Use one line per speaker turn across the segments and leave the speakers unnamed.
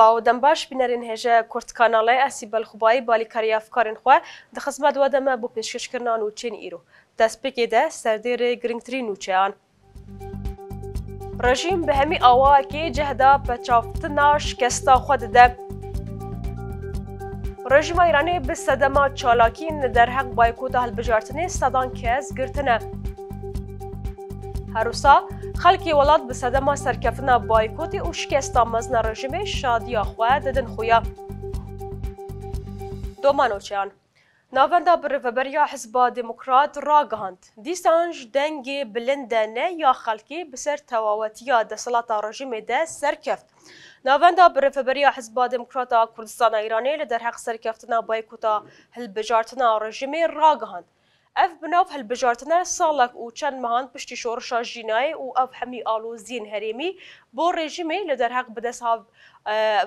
سلااو دەمباش بنەرین هێژە کورت کانالای ئەسی بەلخوبایی بالیکاریافکارن خوا دەخزمەت وە دەمە بۆ پێشکەشکردان و چین ئیرو دەستپێکێ دە سەردێرێ گرنگترین وچیان. ڕژیم بە هەمی ئاواکێ جەهدا پەچافتنا شکستا خوا دەدە. ڕژیما ایرانێ بسەدەما چالاکین دەرهەق بایکۆدا هەلبژارتنێ سەدان کەس گرتنە. ҳарӯса халки вилат би садама саркефина бойкоти û şikesta mezna rejimê şadiya xwe didin xuya domanoçeyan Navenda bi riveberiya Hizba Demokrat ragihand. Dîsan ji dengê bilind de ne ya xelkê bi ser tewawetiya desilata rejimê de serkeft. Navenda bi riveberiya Hizba Demokrata Kurdistana Îranê li derheq serkeftina boykota hilbijartina rejimê ragihand. ئەف بناو هەلبژارتنە ساڵک و چەند ماهان پشتی شۆڕشا ژینایی و ئەف هەمی ئالۆزیین هەرێمی بۆ ڕێژیمی لە دەرهەق بدەست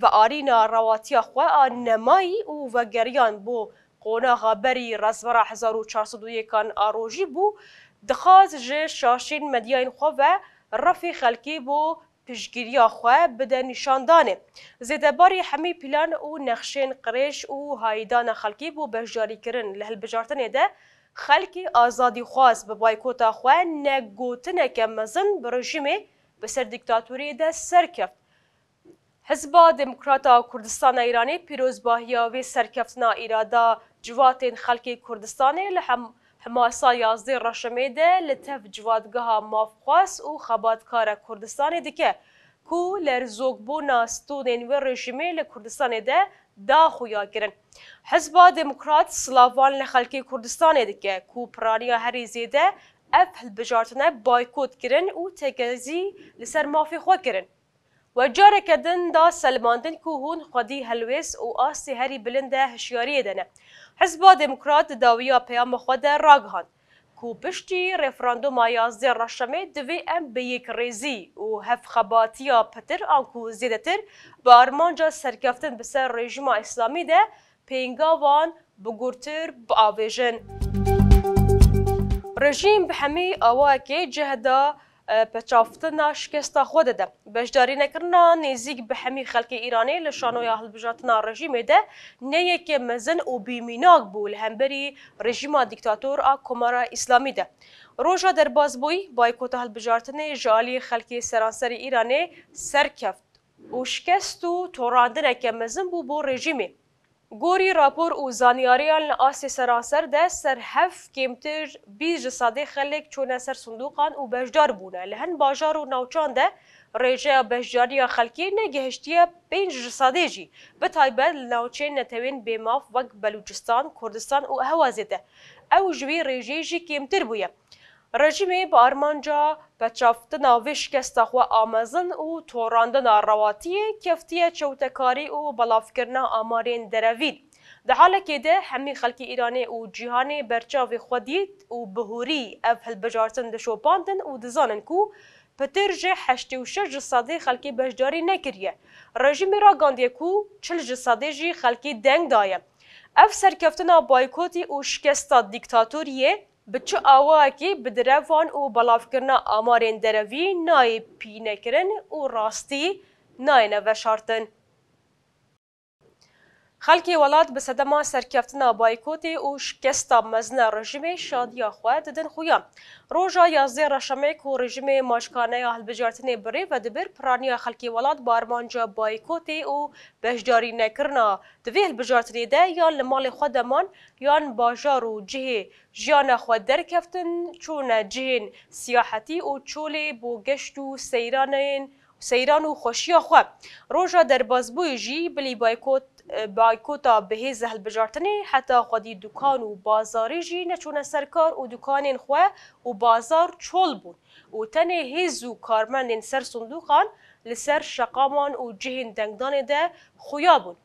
بە ئارینا ڕەواتیا خوێ نەمایی و ڤەگەریان بۆ قۆناغا بەری ڕزبەرا 1401کان ئاڕۆژی بوو دخواز ژێ شاشین مەدیین خۆڤە ڕەفی خەلکی بۆ پشتگیریya xwe bide nîşandanê. Zêdebarî hemî plan û nexşên qirêj û hayîdana xelkî bû bejjarîkirin li hilbijartinê de خەلکی ئازادی خواست بە بایکۆتا خوێ نەگوتنەکە مەزن بڕژیمێ بەسەر دیکتاتوریدا سەرکەفت حزبا دموکراتا کوردستان ایرانی پیرۆزباهیا وێ سەرکەفتنا ئیرادا جواتên خەلکی کوردستانê li hem حماسا yazdê reşemê de li tev civatgeha mafxwas û xebatkara Kurdistanê dike ku li rizokbûna stûnên wê rejimê li Kurdistanê de دا خویا کرن حزب دموکرات سلاوان لخلکی کردستان دکه کو پرانیا هری زیده اف هلبجارتنه بایکوت کرن او تگزی لسر مافی خوا کرن و جاره کدن دا سلماندن که هون خودی هلویس و آسی هری بلنده هشیاری دنه حزب دموکرات داویا پیام خود راگهاند کو پشتی رفراندومایا زیر رشمه دوی ام به یک ریزی و هفخباتیا پتر آنکو زیدتر بارمانجا سرکفتن بسر رژیم اسلامی ده پینگاوان بگورتر بآویجن رژیم بهمی آواکی جهدا پچافتنا شکستا خود ده بجداری نکرنا نزیک به همی خلک ایرانی لشانو یا هلبجاتنا رژیم ده نه یک مزن و بیمیناک بول همبری رژیم دیکتاتور آ کمارا اسلامی ده روژا در بازبوی بایکوت هلبجارتن جالی خلک سرانسر ایرانی سرکفت و شکست و توراندنک مزن بو بو رژیمی Gorî rapor û zanyariya li Asê Seraser de serhev kêmtir bîst ji sadê xelek çûne ser sindoqan û bejdar bûne. Li hin bajar û navçan de rêjeya bejdariya xelkê negehiştiye pênc ji sadê jî. Bi taybet li navçeyên netewên bêmav wek Belûcistan, Kurdistan û Hewazê de. Ew ji vî rêjeyê jî kêmtir bûye. Rejimê bi armanca peçavtina vişkesta xwe amezin û torandina rewatiyê keftiye çewtekarî û belavkirina amarên derevî. Di halekê de hemî xelkî Îranê û cîhanê berçavê xwe dît û bihurî ev hilbijartin dişopandin û dizanin ku Petir ji heştê û şeş ji sadê xelkê beşdarî nekiriye. Rejimê ra gandiye ku çil ji sadê jî xelkê deng daye. Ev serkeftina boykotî û şikesta dîktatoriyê بچو ئاواکی بدرەڤان û belavkirina amarên derevî nayê pînekirin û rastî nayêne veşartin. خەڵکی وڵات بە سەدەما سەرکەفتنا بایکۆتێ و شکستا مەزنە ڕژیمێ شادیا خوێ ددن خویان. ڕۆژا یازدێ ڕەشەمێک و ڕژیمێ ماشکانەیە هەلبجارتنێ برێ بە دەبر پرانیا خەڵکی وڵات بارمانجا بایکۆتێ و بەشداری نەکردنا دەوێ هەلبجارتنێ دە یان لە ماڵی خودەمان یان باژار و جهێ ژیانە خو دەرکەفتن چوونە جین سیاحەتی و چۆلێ بۆ گەشت و سەیرانەن، سەیران و خۆشیە خوێ ڕۆژە دەربازبووی ژی بلی بایکۆت بایکوتا بهیز هلبجارتنی حتی خودی دکان و بازاری جی نچونه سرکار و دکانین خواه و بازار چول بون و تنه هیزو کارمندین سر صندوقان لسر شقامان و جهین دنگدان ده خویا بون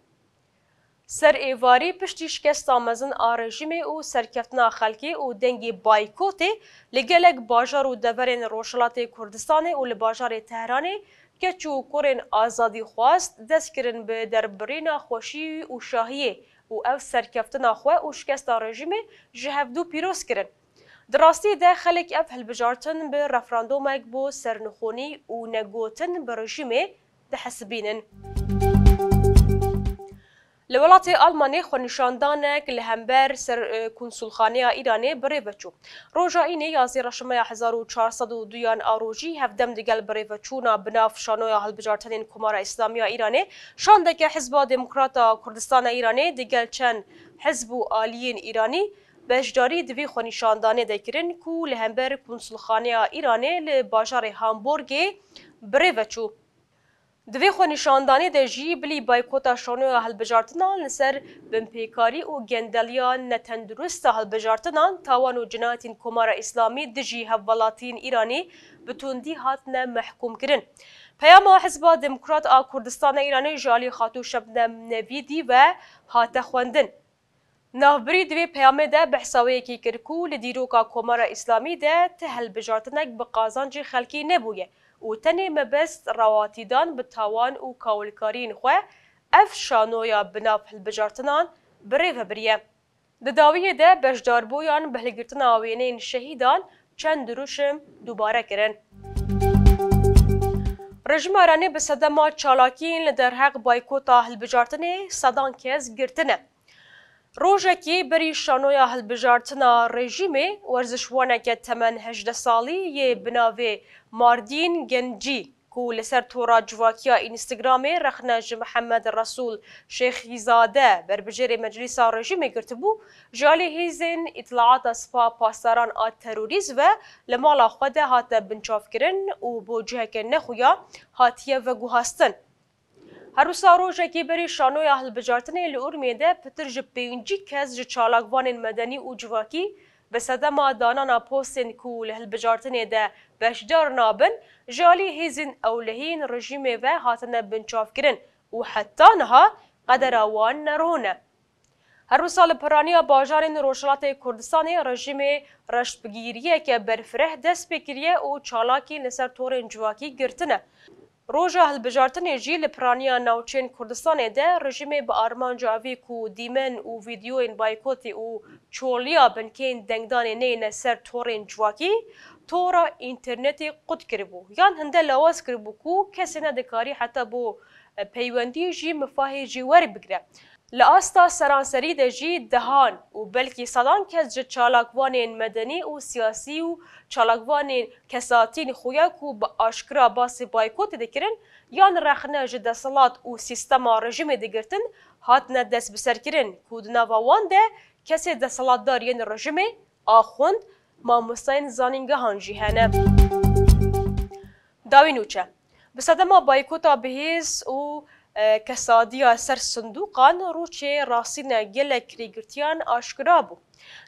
سر ایواری پشتی شکست آمزن آرژیم او سرکفتنا خلکی او دنگی بایکوتی لگلک باجار و دورین روشلات کردستان و لباجار تهرانی کەچ و کوڕێن ئازادی خواست دەستکردن بە دەربڕینە خۆشی و شاهیە و ئەو سەرکەفتناخوا و شکستا ڕژیمێ ji hevdû pîrozkirin. Di rastiyê de xelek ev hilbijartin bi referandomek bo sernixonî û negotin bi rejimê dihesibînin. لولاتê Almanê xwenîşandanek li hember ser konsulxaneya Îranê birêveçû. Roja înê ya zêreşmeya hezar û çarsadû duyan a rojî hevdem digel birêveçûna binav şanoya hilbijartinên Kumara İslamiya Îranê şandeke Hizba Demokrata Kurdistana Îranê digel çend hizb û aliyên Îranî بەشداری divê xwenîşandanê de kirin ku li hember konsulxaneya Îranê li bajarê Hamburgê birêveçû. Divê xwe nîşandanê de jî bilî baykota şonoya hilbijartinan li ser binpêkarî û gendeliya netendurist a hilbijartinan tawan û cinayetên Komara İslamî di jî hevvelatiyên İranî bi tundî hatine mehkûm kirin. Peyama Hizba Demokrat a Kurdistana İranê ji alî hatû Şebnem Nevidî ve hate xwendin. Navbirî divê peyamê de behsaweyekî kir ku li dîroka Komara İslamî de ti hilbijartinek bi qazancê xelkî nebûye. û tenê me best rawatîdan bi tawan û kawilkariyên xwe ev şanoya binav hilbijartinan bi rêv hebiriye. Di dawiyê de beşdarbûyan bi hilgirtina wêneyên şehîdan çend dirûşin dubare kirin. Rejim Eranê bi sedema çalakiyên li derheq baykota hilbijartinê sedan kes girtine. Rojekê berî şanoya hilbijartina rejîmê werzişwaneke temen hejde salî yê binavê Mardîn Gencî ku li ser tora civakiya Instagramê rexne ji Mihemed Resûl Şêxîzade berbijêrê Meclîsa Rejîmê girtibû, ji alî hêzên îtlaata Spa Pasdaran a Terorîzm ve li mala xwe de hate binçavkirin û bo ciheke nexuya hatiye veguhastin. Herusa rojekê berê şanoya hilbicartinê li Urmiyê de pitir ji pêncî kes ji çalakvanên medenî û civakî bi sedema danana postên ku li hilbicartinê de beşdar nabin, ji alî hêzên ewlehiyên rejîmê ve hatine binçavkirin û heta niha qedera wan nerûne. Herusa li piraniya bajarên Rojhilatê Kurdistanê rejîmê reştbigiriyeke berfireh dest pêkiriye û çalakî li ser torên civakî girtine. Roja hilbijartinê jî li piraniya navçên Kurdistanê de rejimê bi armanca avê ku dîmen û vîdeoyên baykotê û çoliya binkên dengdanê neyne ser torên civakî, tora înternetê qut kiribû. Yan hinde lawaz kiribû ku kesê nedikarî heta bo e, peywendî jî mifahê jî werê bigire. Li asta seranserî de jî dehan û belkî sedan kes ji çalakvanên medenî û siyasî û çalakvanên kesatîn xuya ku bi aşkira basê baykotê dikirin yan rexne ji deselat û sîstema rejimê digirtin hatine dest bi serkirin ku di nava wan de kesê deselatdariyên rejimê axund mamosteyên zanîngehan jî hene. Dawî nûçe Bi sedema baykota bihêz û کە سادیە سەر سندوقان ڕووچێ ڕاستینە گەلە کریگرتیان ئاشکرا بوو.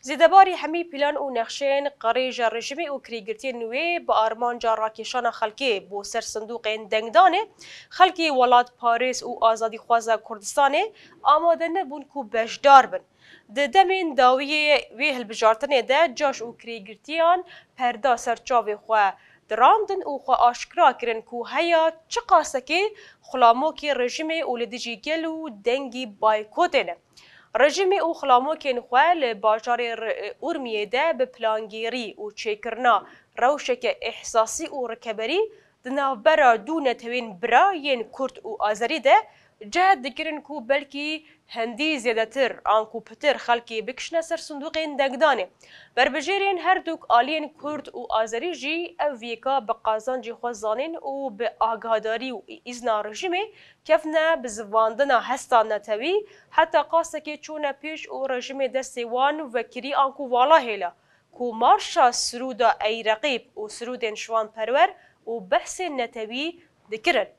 زیدەباری هەمی پیلان و نەخشێن قەڕێژە ڕژمی و کریگرتی نوێ بە ئارمانجا ڕاکێشانە خەلکێ بۆ سەر سندوقێن دەنگدانێ خەلکی وڵات پارێز و ئازادی خوازە کوردستانێ ئامادە نەبوون و بەشدار بن. دەمین داویە وێ هەلبژارتنێ دە جاش و کریگرتیان پەردا سەرچاوێ خوێ. دراندن او خو آشکرا کرن کو هيا چه قاسکه خلاموکی رژیم او لدیجی گل و دنگی بایکوتنه رژیم او خلاموکین خو له بازار اورمیه ده به پلانګيري او چیکرنا روشک احساسی او رکبری د ناوبره دونه توین براین کورد او آزری ده جا دکرن کو بلکی هەندی زیادەتر ئانکو پتر خەڵکی بکشنە سەر سندوقین دەنگدانێ بربژێرین هەردووک ئالین کورد و ئازەری ژی ئەو ڤیکا بە قازانجی خۆزانین و بە ئاگاداری و ئیزنا ڕژیمێ کەفنە بزواندنا هەستان نەتەوی هەتا قاسەکێ چوونە پێش و ڕژیمێ دەستێوان وەکری ئانکو واڵا هێلا کو مارشا سرودا ئەیرەقیب و سرودێن شوان پەروەر و بەحسێن نەتەوی دکرن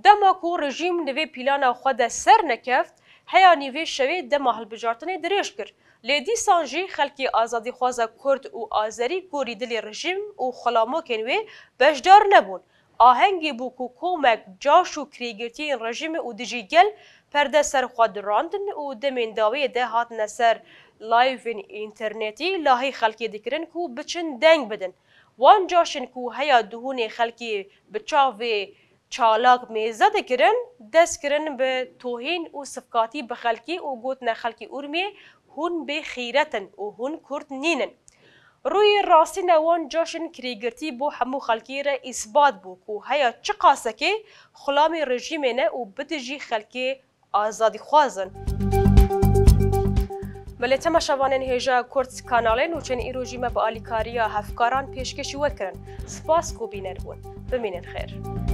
Dema ku rejîm nivê pîlana xwe de ser nekeft, heya nîvê şewê dema hilbijartinê dirêj kir. Lê dîsan jî xelkê azadîxwaza Kurd û Azerî gorî dilê rejîm û xulamokên wê beşdar nebûn. Ahengê bû ku komek caş û kirêgirtiyên rejîmê û dijî gel perde ser xwe dirandin û demên dawiyê de hatine ser layvên înternetî lahê xelkê dikirin ku biçin deng bidin. Wan caşin ku heya duhûnê xelkê bi çavê چالاک میزه ده کرن دست کرن به توهین و صفقاتی به خلکی و گوت نه خلکی ارمی هون به خیرتن و هون کرد نینن روی راستی نوان جاشن کریگرتی بو همو خلکی را اثبات بو که هیا چه قاسه که خلام رژیم نه و بدجی خلکی آزادی خوازن ملی تماشاوانین هیجا کرد کانالین و چن ایروژیمه با آلیکاریا هفکاران پیشکشی وکرن سپاس کو بینر بون بمینن خیر